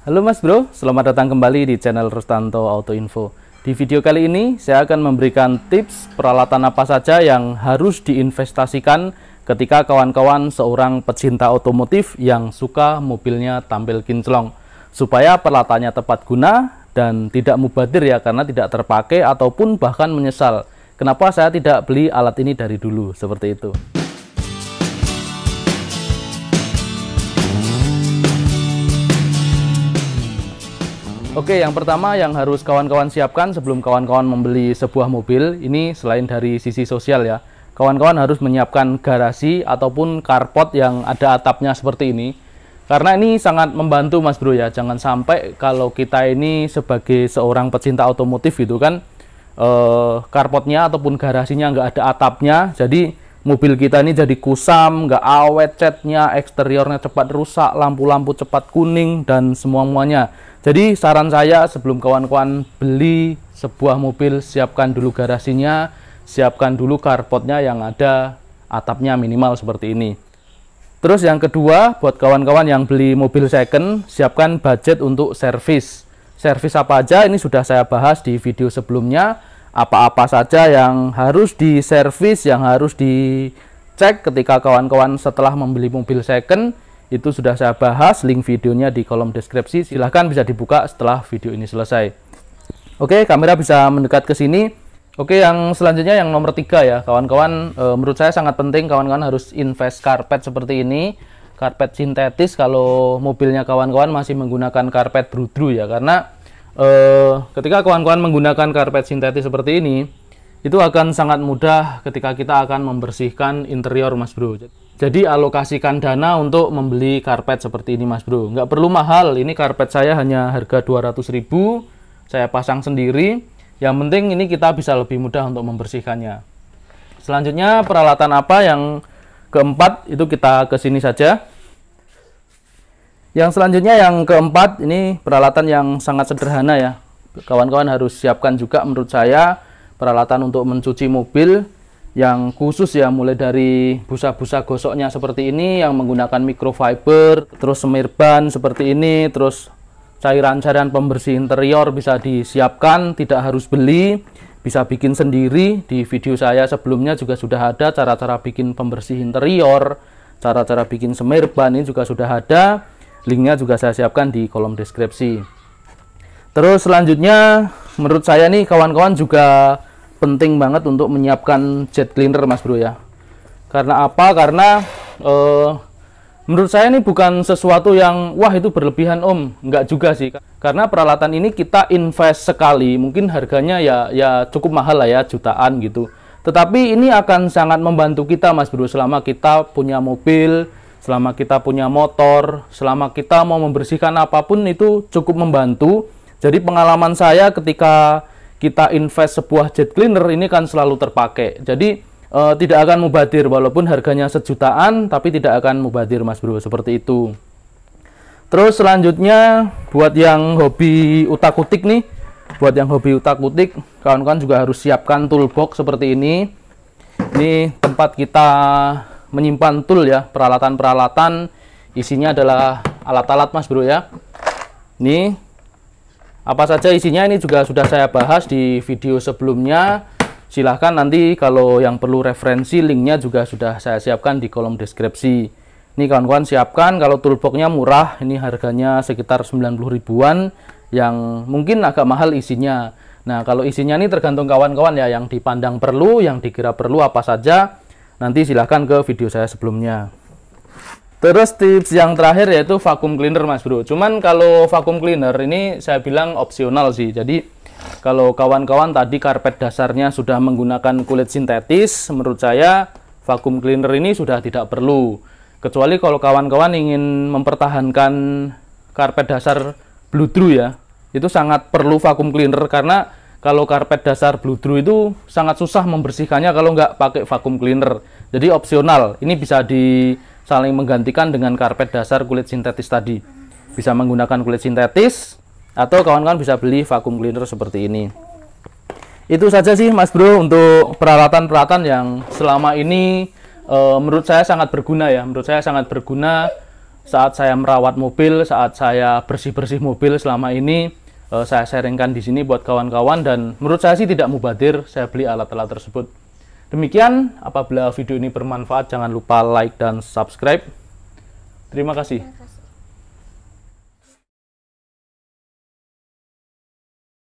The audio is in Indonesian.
Halo Mas Bro, selamat datang kembali di channel Rustanto Auto Info. Di video kali ini saya akan memberikan tips peralatan apa saja yang harus diinvestasikan ketika kawan-kawan seorang pecinta otomotif yang suka mobilnya tampil kinclong supaya peralatannya tepat guna dan tidak mubadir ya karena tidak terpakai ataupun bahkan menyesal. Kenapa saya tidak beli alat ini dari dulu seperti itu? Oke, yang pertama yang harus kawan-kawan siapkan sebelum kawan-kawan membeli sebuah mobil, ini selain dari sisi sosial ya, kawan-kawan harus menyiapkan garasi ataupun carport yang ada atapnya seperti ini. Karena ini sangat membantu Mas Bro ya, jangan sampai kalau kita ini sebagai seorang pecinta otomotif gitu kan, eh, carportnya ataupun garasinya nggak ada atapnya, jadi mobil kita ini jadi kusam, nggak awet catnya, eksteriornya cepat rusak, lampu-lampu cepat kuning, dan semua-muanya jadi saran saya sebelum kawan-kawan beli sebuah mobil, siapkan dulu garasinya, siapkan dulu carportnya yang ada atapnya minimal seperti ini. Terus yang kedua, buat kawan-kawan yang beli mobil second, siapkan budget untuk servis. Servis apa aja ini sudah saya bahas di video sebelumnya. Apa-apa saja yang harus diservis, yang harus dicek ketika kawan-kawan setelah membeli mobil second itu sudah saya bahas link videonya di kolom deskripsi silahkan bisa dibuka setelah video ini selesai oke kamera bisa mendekat ke sini oke yang selanjutnya yang nomor tiga ya kawan-kawan e, menurut saya sangat penting kawan-kawan harus invest karpet seperti ini karpet sintetis kalau mobilnya kawan-kawan masih menggunakan karpet brudru ya karena e, ketika kawan-kawan menggunakan karpet sintetis seperti ini itu akan sangat mudah ketika kita akan membersihkan interior mas bro jadi alokasikan dana untuk membeli karpet seperti ini Mas Bro. Nggak perlu mahal, ini karpet saya hanya harga 200 ribu. Saya pasang sendiri. Yang penting ini kita bisa lebih mudah untuk membersihkannya. Selanjutnya peralatan apa yang keempat itu kita ke sini saja. Yang selanjutnya yang keempat ini peralatan yang sangat sederhana ya. Kawan-kawan harus siapkan juga menurut saya peralatan untuk mencuci mobil yang khusus ya mulai dari busa-busa gosoknya seperti ini yang menggunakan microfiber terus semir ban seperti ini terus cairan-cairan pembersih interior bisa disiapkan tidak harus beli bisa bikin sendiri di video saya sebelumnya juga sudah ada cara-cara bikin pembersih interior cara-cara bikin semir ban ini juga sudah ada linknya juga saya siapkan di kolom deskripsi terus selanjutnya menurut saya nih kawan-kawan juga penting banget untuk menyiapkan jet cleaner mas bro ya karena apa karena uh, menurut saya ini bukan sesuatu yang wah itu berlebihan om enggak juga sih karena peralatan ini kita invest sekali mungkin harganya ya ya cukup mahal lah ya jutaan gitu tetapi ini akan sangat membantu kita mas bro selama kita punya mobil selama kita punya motor selama kita mau membersihkan apapun itu cukup membantu jadi pengalaman saya ketika kita invest sebuah jet cleaner ini kan selalu terpakai. Jadi e, tidak akan mubadir walaupun harganya sejutaan tapi tidak akan mubadir Mas Bro seperti itu. Terus selanjutnya buat yang hobi utak-utik nih, buat yang hobi utak-utik kawan-kawan juga harus siapkan toolbox seperti ini. Ini tempat kita menyimpan tool ya, peralatan-peralatan isinya adalah alat-alat Mas Bro ya. Ini apa saja isinya ini juga sudah saya bahas di video sebelumnya. Silahkan nanti kalau yang perlu referensi linknya juga sudah saya siapkan di kolom deskripsi. Ini kawan-kawan siapkan kalau toolboxnya murah ini harganya sekitar 90 ribuan yang mungkin agak mahal isinya. Nah kalau isinya ini tergantung kawan-kawan ya yang dipandang perlu, yang dikira perlu apa saja. Nanti silahkan ke video saya sebelumnya. Terus tips yang terakhir yaitu vacuum cleaner mas bro. Cuman kalau vacuum cleaner ini saya bilang opsional sih. Jadi kalau kawan-kawan tadi karpet dasarnya sudah menggunakan kulit sintetis, menurut saya vacuum cleaner ini sudah tidak perlu. Kecuali kalau kawan-kawan ingin mempertahankan karpet dasar blue true ya, itu sangat perlu vacuum cleaner karena kalau karpet dasar blue true itu sangat susah membersihkannya kalau nggak pakai vacuum cleaner. Jadi opsional, ini bisa di saling menggantikan dengan karpet dasar kulit sintetis tadi. Bisa menggunakan kulit sintetis atau kawan-kawan bisa beli vakum cleaner seperti ini. Itu saja sih Mas Bro untuk peralatan-peralatan yang selama ini e, menurut saya sangat berguna ya. Menurut saya sangat berguna saat saya merawat mobil, saat saya bersih-bersih mobil selama ini e, saya sharingkan di sini buat kawan-kawan dan menurut saya sih tidak mubadir saya beli alat-alat tersebut. Demikian, apabila video ini bermanfaat, jangan lupa like dan subscribe. Terima kasih. Terima kasih.